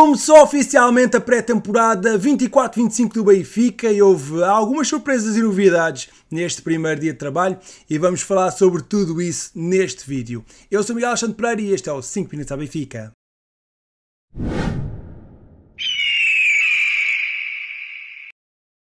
Começou oficialmente a pré-temporada 24-25 do Benfica e houve algumas surpresas e novidades neste primeiro dia de trabalho e vamos falar sobre tudo isso neste vídeo. Eu sou Miguel Alexandre Pereira e este é o 5 Minutos à Benfica.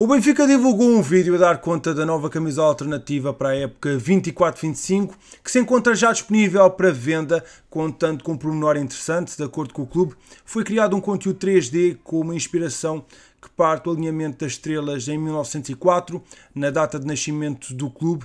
O Benfica divulgou um vídeo a dar conta da nova camisola alternativa para a época 24-25, que se encontra já disponível para venda, contando com um pormenor interessante, de acordo com o clube. Foi criado um conteúdo 3D com uma inspiração que parte do alinhamento das estrelas em 1904, na data de nascimento do clube,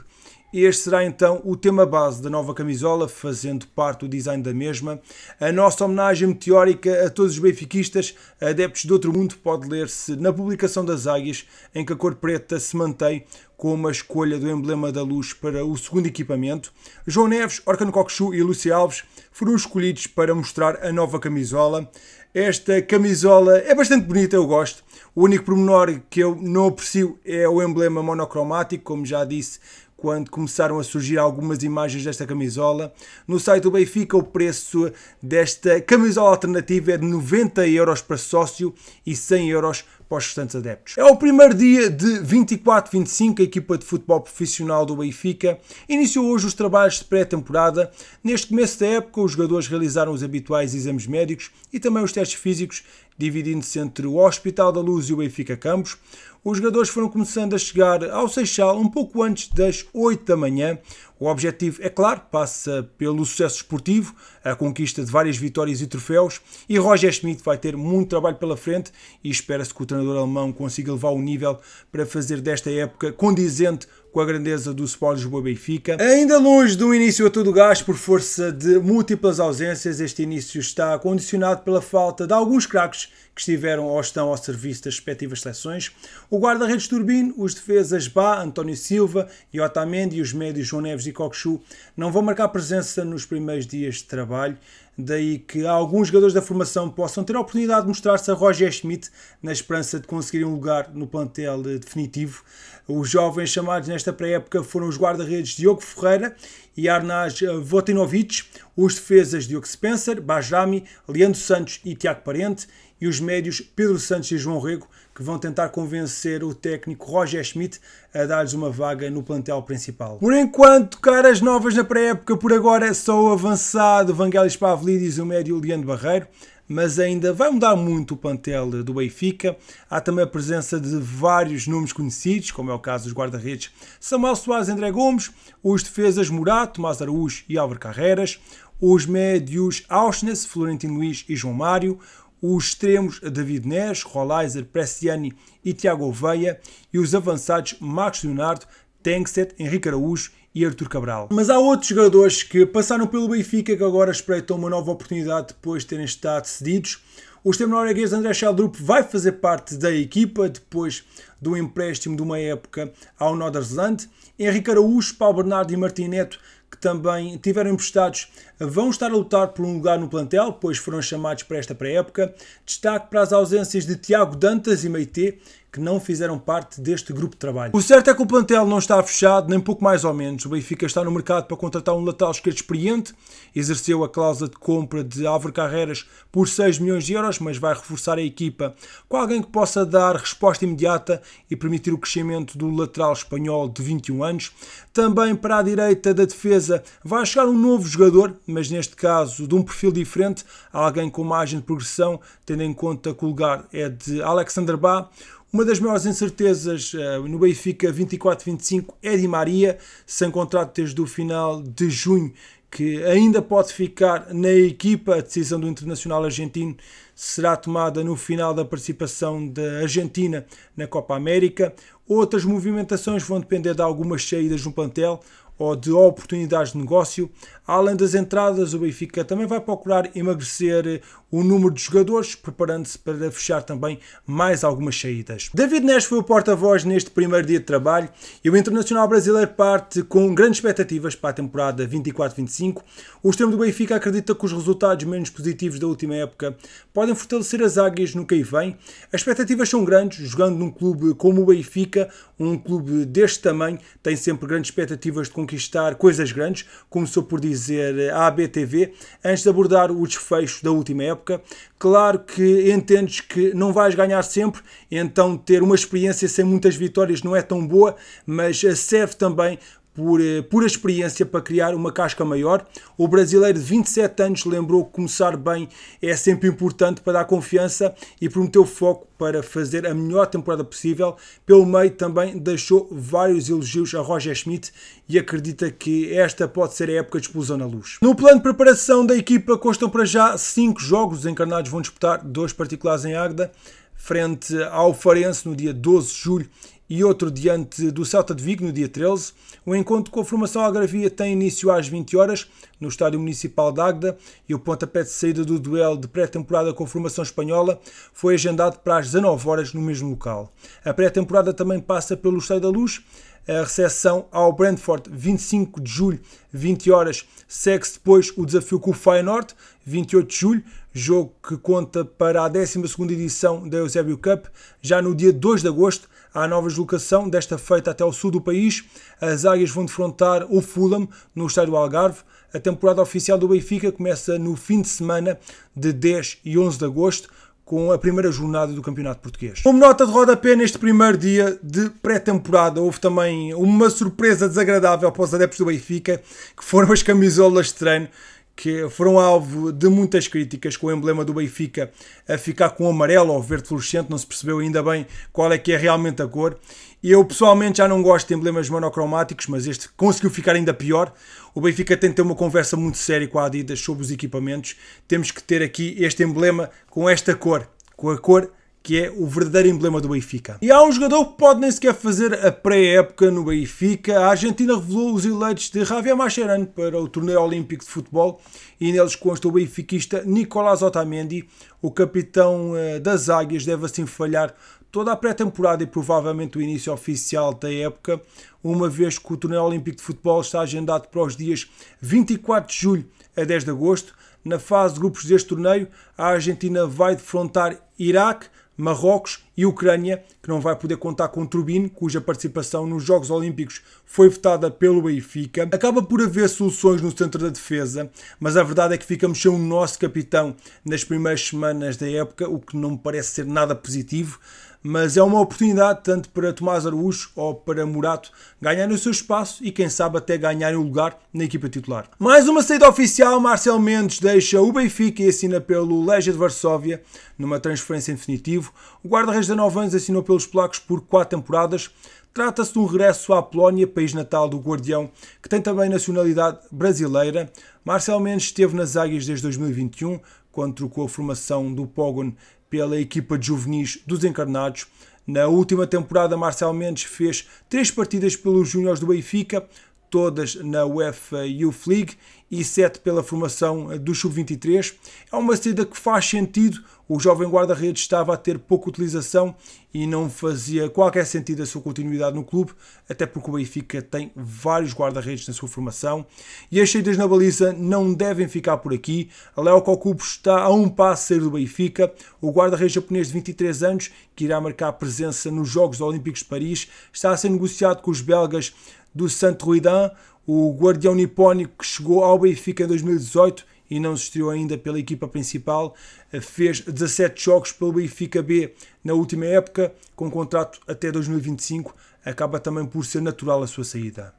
este será então o tema base da nova camisola, fazendo parte do design da mesma. A nossa homenagem meteórica a todos os benfiquistas, adeptos de outro mundo, pode ler-se na publicação das Águias, em que a cor preta se mantém como a escolha do emblema da luz para o segundo equipamento. João Neves, Orcan Coxu e Luci Alves foram escolhidos para mostrar a nova camisola. Esta camisola é bastante bonita, eu gosto. O único pormenor que eu não aprecio é o emblema monocromático, como já disse, quando começaram a surgir algumas imagens desta camisola. No site do Benfica, o preço desta camisola alternativa é de 90 euros para sócio e 100 euros para os restantes adeptos. É o primeiro dia de 24-25, a equipa de futebol profissional do Benfica iniciou hoje os trabalhos de pré-temporada. Neste começo da época, os jogadores realizaram os habituais exames médicos e também os testes físicos, dividindo-se entre o Hospital da Luz e o Benfica Campos. Os jogadores foram começando a chegar ao Seixal um pouco antes das 8 da manhã. O objetivo, é claro, passa pelo sucesso esportivo, a conquista de várias vitórias e troféus, e Roger Schmidt vai ter muito trabalho pela frente e espera-se que o treinador alemão consiga levar o nível para fazer desta época condizente com a grandeza do Sport Lisboa Benfica. Ainda longe de um início a todo gás por força de múltiplas ausências, este início está condicionado pela falta de alguns craques que estiveram ou estão ao serviço das respectivas seleções. O guarda-redes Turbino, os defesas Bá, António Silva e Otamendi e os médios João Neves e Coxu não vão marcar presença nos primeiros dias de trabalho daí que alguns jogadores da formação possam ter a oportunidade de mostrar-se a Roger Schmidt na esperança de conseguir um lugar no plantel eh, definitivo. Os jovens chamados nesta pré-época foram os guarda-redes Diogo Ferreira e Arnaz eh, Votinovic, os defesas Diogo Spencer, Bajami, Leandro Santos e Tiago Parente e os médios Pedro Santos e João Rego, que vão tentar convencer o técnico Roger Schmidt a dar-lhes uma vaga no plantel principal. Por enquanto, caras novas na pré-época, por agora é só o avançado Vangelis Pavlidis e o médio Leandro Barreiro mas ainda vai mudar muito o plantel do Benfica. Há também a presença de vários nomes conhecidos, como é o caso dos guarda-redes Samuel Soares André Gomes, os defesas Murato, Tomás Araújo e Álvaro Carreras, os médios Auschnes, Florentino Luiz e João Mário, os extremos David Neres, Rolaiser, Preciani e Tiago Veia e os avançados Marcos Leonardo, Tenkset, Henrique Araújo e Artur Cabral. Mas há outros jogadores que passaram pelo Benfica que agora espreitam uma nova oportunidade depois de terem estado cedidos. O extremo norueguês André Sheldrup vai fazer parte da equipa depois do empréstimo de uma época ao Nordersland. Henrique Araújo, Paulo Bernardo e Martin Neto, que também tiveram emprestados vão estar a lutar por um lugar no plantel, pois foram chamados para esta pré-época. Destaque para as ausências de Tiago Dantas e Meite, que não fizeram parte deste grupo de trabalho. O certo é que o plantel não está fechado, nem pouco mais ou menos. O Benfica está no mercado para contratar um lateral esquerdo experiente, exerceu a cláusula de compra de Álvaro Carreiras por 6 milhões de euros, mas vai reforçar a equipa com alguém que possa dar resposta imediata e permitir o crescimento do lateral espanhol de 21 anos. Também para a direita da defesa vai chegar um novo jogador, mas neste caso de um perfil diferente, alguém com margem de progressão, tendo em conta que o lugar é de Alexander Bá. Uma das maiores incertezas uh, no Benfica 24-25 é Di Maria, sem contrato desde o final de junho, que ainda pode ficar na equipa. A decisão do internacional argentino será tomada no final da participação da Argentina na Copa América. Outras movimentações vão depender de algumas saídas no plantel ou de oportunidades de negócio. Além das entradas, o Benfica também vai procurar emagrecer eh, o número de jogadores, preparando-se para fechar também mais algumas saídas. David Neres foi o porta-voz neste primeiro dia de trabalho e o internacional brasileiro parte com grandes expectativas para a temporada 24-25. O extremo do Benfica acredita que os resultados menos positivos da última época podem fortalecer as águias no que aí vem. As expectativas são grandes, jogando num clube como o Benfica, um clube deste tamanho, tem sempre grandes expectativas de conquistar conquistar coisas grandes. Começou por dizer à ABTV antes de abordar o desfecho da última época. Claro que entendes que não vais ganhar sempre, então ter uma experiência sem muitas vitórias não é tão boa, mas serve também por eh, pura experiência para criar uma casca maior. O brasileiro de 27 anos lembrou que começar bem é sempre importante para dar confiança e prometeu foco para fazer a melhor temporada possível. Pelo meio também deixou vários elogios a Roger Schmidt e acredita que esta pode ser a época de explosão na luz. No plano de preparação da equipa constam para já 5 jogos, os encarnados vão disputar dois particulares em Águeda frente ao Farense no dia 12 de julho e outro diante do Celta de Vigo no dia 13. O encontro com a formação Algarvia tem início às 20 horas no Estádio Municipal de Águeda e o pontapé de saída do duelo de pré-temporada com a formação espanhola foi agendado para as 19 horas no mesmo local. A pré-temporada também passa pelo Estádio da Luz. A recepção ao Brentford, 25 de julho, 20 horas, segue-se depois o desafio com o Feyenoord, 28 de julho, jogo que conta para a 12ª edição da Eusébio Cup. Já no dia 2 de agosto, Há nova deslocação, desta feita até ao sul do país. As águias vão defrontar o Fulham no estádio Algarve. A temporada oficial do Benfica começa no fim de semana de 10 e 11 de agosto com a primeira jornada do Campeonato Português. Como nota de rodapé neste primeiro dia de pré-temporada, houve também uma surpresa desagradável para os adeptos do Benfica, que foram as camisolas de treino que foram alvo de muitas críticas com o emblema do Benfica a ficar com amarelo ou verde fluorescente, não se percebeu ainda bem qual é que é realmente a cor. Eu pessoalmente já não gosto de emblemas monocromáticos, mas este conseguiu ficar ainda pior. O Benfica tem de ter uma conversa muito séria com a Adidas sobre os equipamentos. Temos que ter aqui este emblema com esta cor, com a cor que é o verdadeiro emblema do Benfica. E há um jogador que pode nem sequer fazer a pré-época no Benfica. A Argentina revelou os eleitos de Javier Mascherano para o torneio olímpico de futebol e neles consta o benfiquista Nicolás Otamendi. O capitão eh, das Águias deve assim falhar toda a pré-temporada e provavelmente o início oficial da época, uma vez que o torneio olímpico de futebol está agendado para os dias 24 de julho a 10 de agosto. Na fase de grupos deste torneio, a Argentina vai defrontar Iraque, Marrocos e Ucrânia, que não vai poder contar com Turbine, cuja participação nos Jogos Olímpicos foi vetada pelo Benfica. Acaba por haver soluções no centro da defesa, mas a verdade é que ficamos sem o nosso capitão nas primeiras semanas da época, o que não me parece ser nada positivo mas é uma oportunidade tanto para Tomás Araújo ou para Murato ganharem o seu espaço e quem sabe até ganharem o lugar na equipa titular. Mais uma saída oficial, Marcel Mendes deixa o Benfica e assina pelo Legia de Varsóvia numa transferência em definitivo. O guarda-redes de 9 anos assinou pelos polacos por 4 temporadas. Trata-se de um regresso à Polónia, país natal do Guardião, que tem também nacionalidade brasileira. Marcel Mendes esteve nas Águias desde 2021, quando trocou a formação do Pogon pela equipa de juvenis dos Encarnados. Na última temporada, Marcel Mendes fez três partidas pelos Júniores do Benfica, todas na UEFA Youth League e 7 pela formação do Sub-23. É uma saída que faz sentido, o jovem guarda-redes estava a ter pouca utilização e não fazia qualquer sentido a sua continuidade no clube, até porque o Benfica tem vários guarda-redes na sua formação. E as saídas na baliza não devem ficar por aqui. A Leo está a um passo a sair do Benfica. O guarda-redes japonês de 23 anos, que irá marcar presença nos Jogos Olímpicos de Paris, está a ser negociado com os belgas do Santo Ruidan, o guardião nipónico que chegou ao Benfica em 2018 e não se estreou ainda pela equipa principal, eh, fez 17 jogos pelo Benfica B na última época, com contrato até 2025, acaba também por ser natural a sua saída.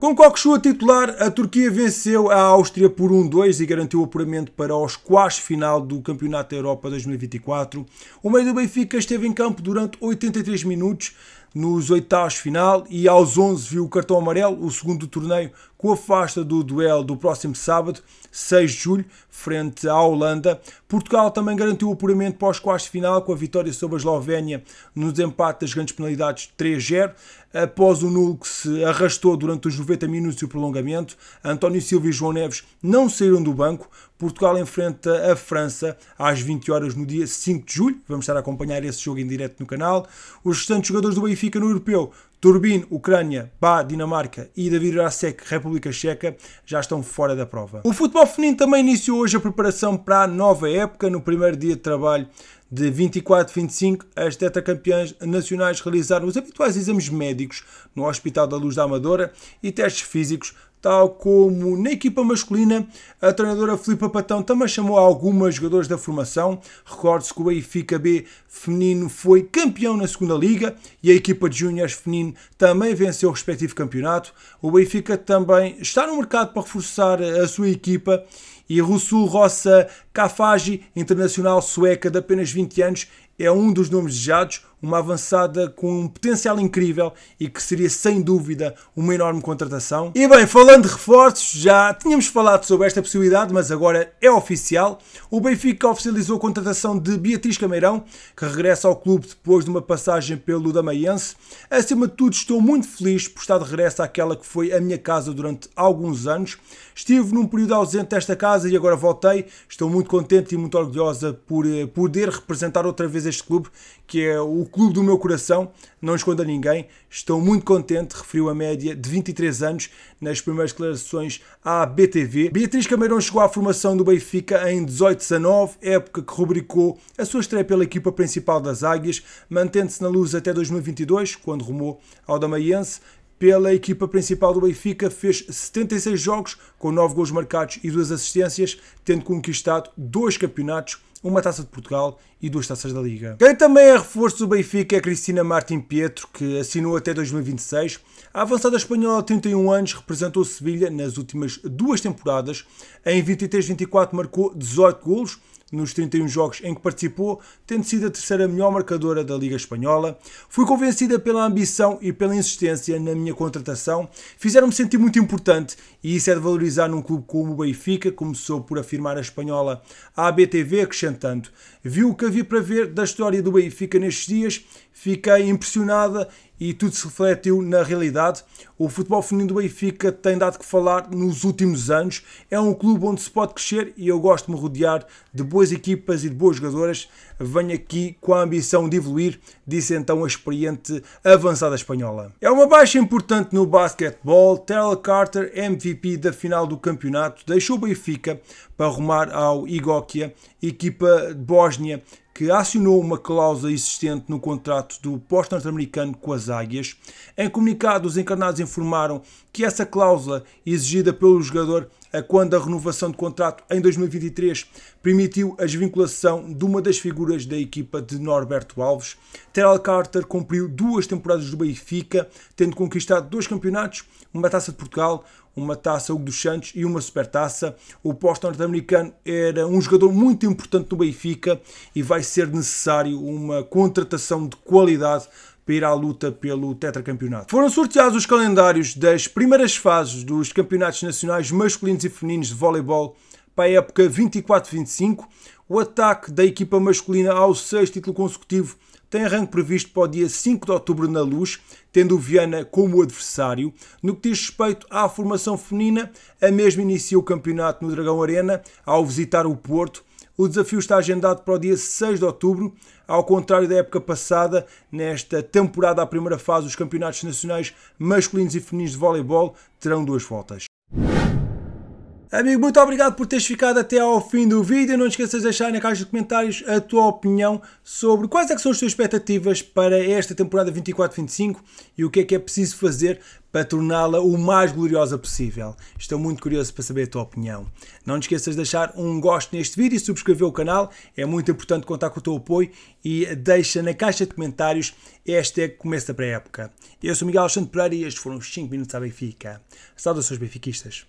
Com Kokchu a titular, a Turquia venceu a Áustria por 1-2 e garantiu o apuramento para os quartos final do Campeonato da Europa 2024. O meio do Benfica esteve em campo durante 83 minutos, nos oitavos final e aos 11 viu o cartão amarelo, o segundo do torneio com a faixa do duelo do próximo sábado, 6 de julho, frente à Holanda. Portugal também garantiu o apuramento para os quartos de final com a vitória sobre a Eslovénia nos empates das grandes penalidades 3-0. Após o nulo que se arrastou durante os 90 minutos e o prolongamento, António Silva e João Neves não saíram do banco. Portugal enfrenta a França às 20 horas no dia 5 de julho. Vamos estar a acompanhar esse jogo em direto no canal. Os restantes jogadores do Benfica no europeu Turbin, Ucrânia, Bá, Dinamarca e David Rasek, República Checa, já estão fora da prova. O futebol feminino também iniciou hoje a preparação para a nova época. No primeiro dia de trabalho de 24 25, as tetacampeãs nacionais realizaram os habituais exames médicos no Hospital da Luz da Amadora e testes físicos tal como na equipa masculina, a treinadora Filipa Patão também chamou algumas jogadoras da formação. Recorde-se que o Benfica B feminino foi campeão na segunda liga e a equipa de júniores feminino também venceu o respectivo campeonato. O Benfica também está no mercado para reforçar a sua equipa e Russo Rossa Cafagi, internacional sueca de apenas 20 anos, é um dos nomes desejados uma avançada com um potencial incrível e que seria sem dúvida uma enorme contratação. E bem, falando de reforços, já tínhamos falado sobre esta possibilidade, mas agora é oficial. O Benfica oficializou a contratação de Beatriz Cameirão, que regressa ao clube depois de uma passagem pelo Damaiense. Acima de tudo, estou muito feliz por estar de regresso àquela que foi a minha casa durante alguns anos. Estive num período ausente desta casa e agora voltei. Estou muito contente e muito orgulhosa por eh, poder representar outra vez este clube, que é o clube do meu coração, não esconda ninguém, estou muito contente, referiu a média de 23 anos nas primeiras declarações à BTV. Beatriz Camarão chegou à formação do Benfica em 18-19, época que rubricou a sua estreia pela equipa principal das Águias, mantendo-se na luz até 2022, quando rumou ao Damaiense, pela equipa principal do Benfica, fez 76 jogos, com 9 gols marcados e 2 assistências, tendo conquistado dois campeonatos uma taça de Portugal e duas taças da Liga. Quem também é reforço do Benfica é Cristina Martin Pietro, que assinou até 2026. A avançada espanhola de 31 anos representou Sevilha nas últimas duas temporadas. Em 23-24 marcou 18 golos nos 31 jogos em que participou, tendo sido a terceira melhor marcadora da Liga Espanhola. Fui convencida pela ambição e pela insistência na minha contratação. Fizeram-me sentir muito importante e isso é de valorizar num clube como o Benfica. Começou por afirmar a espanhola à BTV, acrescentando: Viu o que havia para ver da história do Benfica nestes dias, fiquei impressionada e tudo se refletiu na realidade. O futebol feminino do Benfica tem dado que falar nos últimos anos. É um clube onde se pode crescer e eu gosto de me rodear de boas equipas e de boas jogadoras. Venho aqui com a ambição de evoluir, disse então a experiente avançada espanhola. É uma baixa importante no basquetebol. Terrell Carter, MVP da final do campeonato, deixou o Benfica para arrumar ao Igóquia, equipa de Bosnia Bósnia, que acionou uma cláusula existente no contrato do pós norte-americano com as Águias. Em comunicado, os encarnados informaram que essa cláusula exigida pelo jogador quando a renovação de contrato em 2023 permitiu a desvinculação de uma das figuras da equipa de Norberto Alves. Terrell Carter cumpriu duas temporadas do Benfica, tendo conquistado dois campeonatos, uma Taça de Portugal, uma Taça Hugo dos Santos e uma Supertaça. O posto norte-americano era um jogador muito importante no Benfica e vai ser necessário uma contratação de qualidade para ir à luta pelo tetracampeonato. Foram sorteados os calendários das primeiras fases dos campeonatos nacionais masculinos e femininos de voleibol para a época 24-25. O ataque da equipa masculina ao sexto título consecutivo tem arranque previsto para o dia 5 de outubro na Luz, tendo o Viana como adversário. No que diz respeito à formação feminina, a mesma inicia o campeonato no Dragão Arena ao visitar o Porto o desafio está agendado para o dia 6 de outubro. Ao contrário da época passada, nesta temporada, a primeira fase, os campeonatos nacionais masculinos e femininos de voleibol terão duas voltas. Amigo, muito obrigado por teres ficado até ao fim do vídeo. Não te esqueças de deixar na caixa de comentários a tua opinião sobre quais é são as tuas expectativas para esta temporada 24-25 e o que é que é preciso fazer para torná-la o mais gloriosa possível. Estou muito curioso para saber a tua opinião. Não te esqueças de deixar um gosto neste vídeo e subscrever o canal. É muito importante contar com o teu apoio e deixa na caixa de comentários hashtag é começo da pré-época. Eu sou Miguel Alexandre Pereira e estes foram os 5 minutos à Benfica. Saudações benfiquistas.